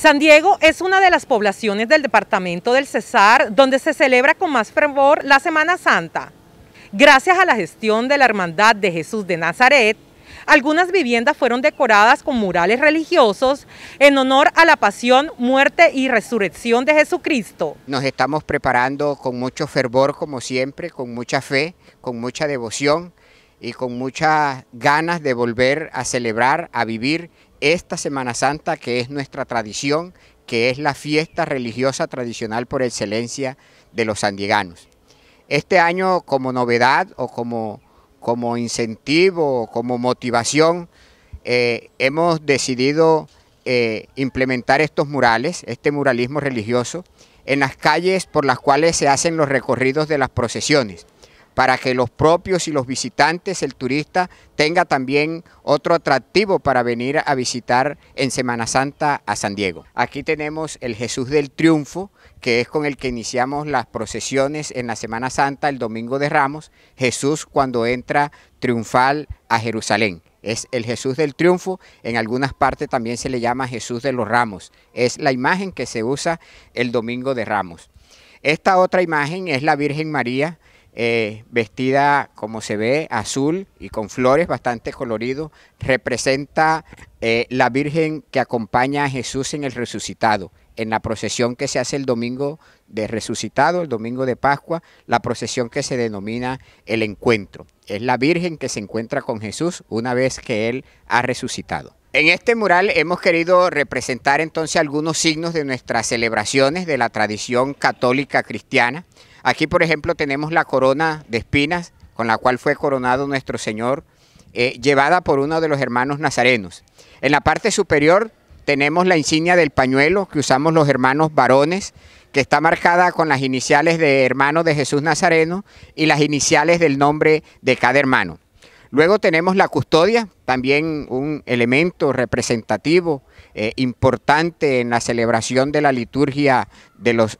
San Diego es una de las poblaciones del departamento del Cesar donde se celebra con más fervor la Semana Santa. Gracias a la gestión de la Hermandad de Jesús de Nazaret, algunas viviendas fueron decoradas con murales religiosos en honor a la pasión, muerte y resurrección de Jesucristo. Nos estamos preparando con mucho fervor, como siempre, con mucha fe, con mucha devoción y con muchas ganas de volver a celebrar, a vivir esta Semana Santa que es nuestra tradición, que es la fiesta religiosa tradicional por excelencia de los sandieganos. Este año como novedad o como, como incentivo o como motivación eh, hemos decidido eh, implementar estos murales, este muralismo religioso, en las calles por las cuales se hacen los recorridos de las procesiones para que los propios y los visitantes, el turista, tenga también otro atractivo para venir a visitar en Semana Santa a San Diego. Aquí tenemos el Jesús del Triunfo, que es con el que iniciamos las procesiones en la Semana Santa, el Domingo de Ramos, Jesús cuando entra triunfal a Jerusalén. Es el Jesús del Triunfo, en algunas partes también se le llama Jesús de los Ramos. Es la imagen que se usa el Domingo de Ramos. Esta otra imagen es la Virgen María, eh, vestida como se ve, azul y con flores bastante colorido, representa eh, la Virgen que acompaña a Jesús en el resucitado, en la procesión que se hace el domingo de resucitado, el domingo de Pascua, la procesión que se denomina el encuentro. Es la Virgen que se encuentra con Jesús una vez que Él ha resucitado. En este mural hemos querido representar entonces algunos signos de nuestras celebraciones de la tradición católica cristiana. Aquí, por ejemplo, tenemos la corona de espinas con la cual fue coronado nuestro Señor, eh, llevada por uno de los hermanos nazarenos. En la parte superior tenemos la insignia del pañuelo que usamos los hermanos varones, que está marcada con las iniciales de hermano de Jesús Nazareno y las iniciales del nombre de cada hermano. Luego tenemos la custodia, también un elemento representativo eh, importante en la celebración de la liturgia de los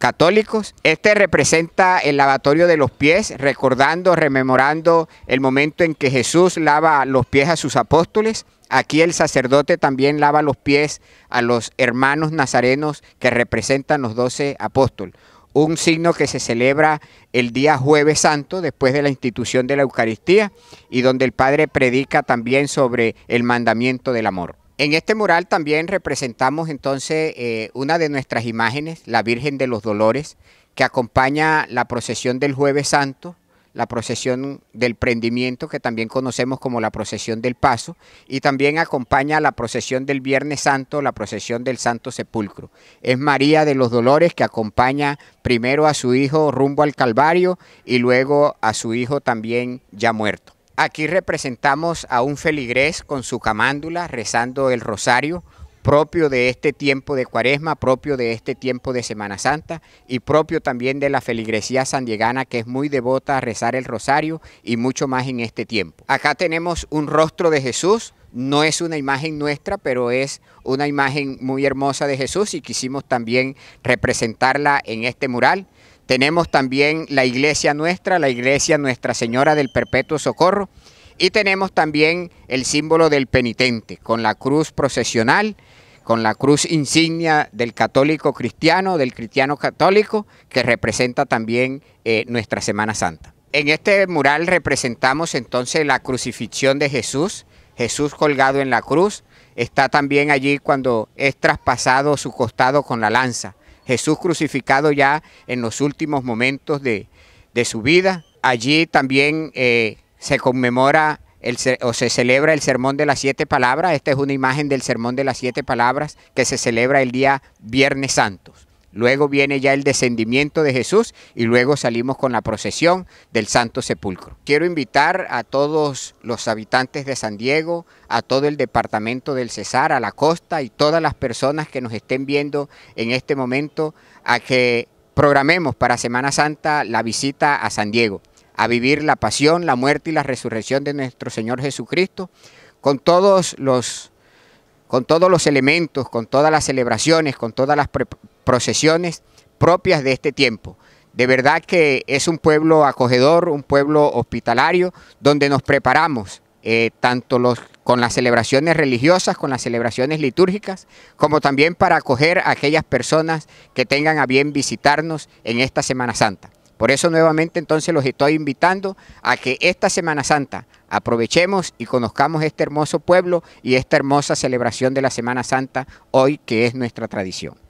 católicos. Este representa el lavatorio de los pies, recordando, rememorando el momento en que Jesús lava los pies a sus apóstoles. Aquí el sacerdote también lava los pies a los hermanos nazarenos que representan los doce apóstoles un signo que se celebra el día jueves santo después de la institución de la Eucaristía y donde el Padre predica también sobre el mandamiento del amor. En este mural también representamos entonces eh, una de nuestras imágenes, la Virgen de los Dolores, que acompaña la procesión del Jueves Santo, la procesión del prendimiento, que también conocemos como la procesión del paso, y también acompaña la procesión del Viernes Santo, la procesión del Santo Sepulcro. Es María de los Dolores que acompaña primero a su hijo rumbo al Calvario y luego a su hijo también ya muerto. Aquí representamos a un feligrés con su camándula rezando el rosario propio de este tiempo de cuaresma, propio de este tiempo de Semana Santa y propio también de la feligresía sandiegana que es muy devota a rezar el rosario y mucho más en este tiempo. Acá tenemos un rostro de Jesús, no es una imagen nuestra, pero es una imagen muy hermosa de Jesús y quisimos también representarla en este mural. Tenemos también la iglesia nuestra, la iglesia Nuestra Señora del Perpetuo Socorro. Y tenemos también el símbolo del penitente, con la cruz procesional, con la cruz insignia del católico cristiano, del cristiano católico, que representa también eh, nuestra Semana Santa. En este mural representamos entonces la crucifixión de Jesús, Jesús colgado en la cruz. Está también allí cuando es traspasado su costado con la lanza. Jesús crucificado ya en los últimos momentos de, su vida. Allí también eh, se conmemora el, o se celebra el Sermón de las Siete Palabras. Esta es una imagen del Sermón de las Siete Palabras que se celebra el día Viernes Santos. Luego viene ya el descendimiento de Jesús y luego salimos con la procesión del Santo Sepulcro. Quiero invitar a todos los habitantes de San Diego, a todo el departamento del Cesar, a la costa y todas las personas que nos estén viendo en este momento a que programemos para Semana Santa la visita a San Diego, a vivir la pasión, la muerte y la resurrección de nuestro Señor Jesucristo con todos los con todos los elementos, con todas las celebraciones, con todas las procesiones propias de este tiempo. De verdad que es un pueblo acogedor, un pueblo hospitalario, donde nos preparamos eh, tanto con las celebraciones religiosas, con las celebraciones litúrgicas, como también para acoger a aquellas personas que tengan a bien visitarnos en esta Semana Santa. Por eso nuevamente entonces los estoy invitando a que esta Semana Santa aprovechemos y conozcamos este hermoso pueblo y esta hermosa celebración de la Semana Santa hoy que es nuestra tradición.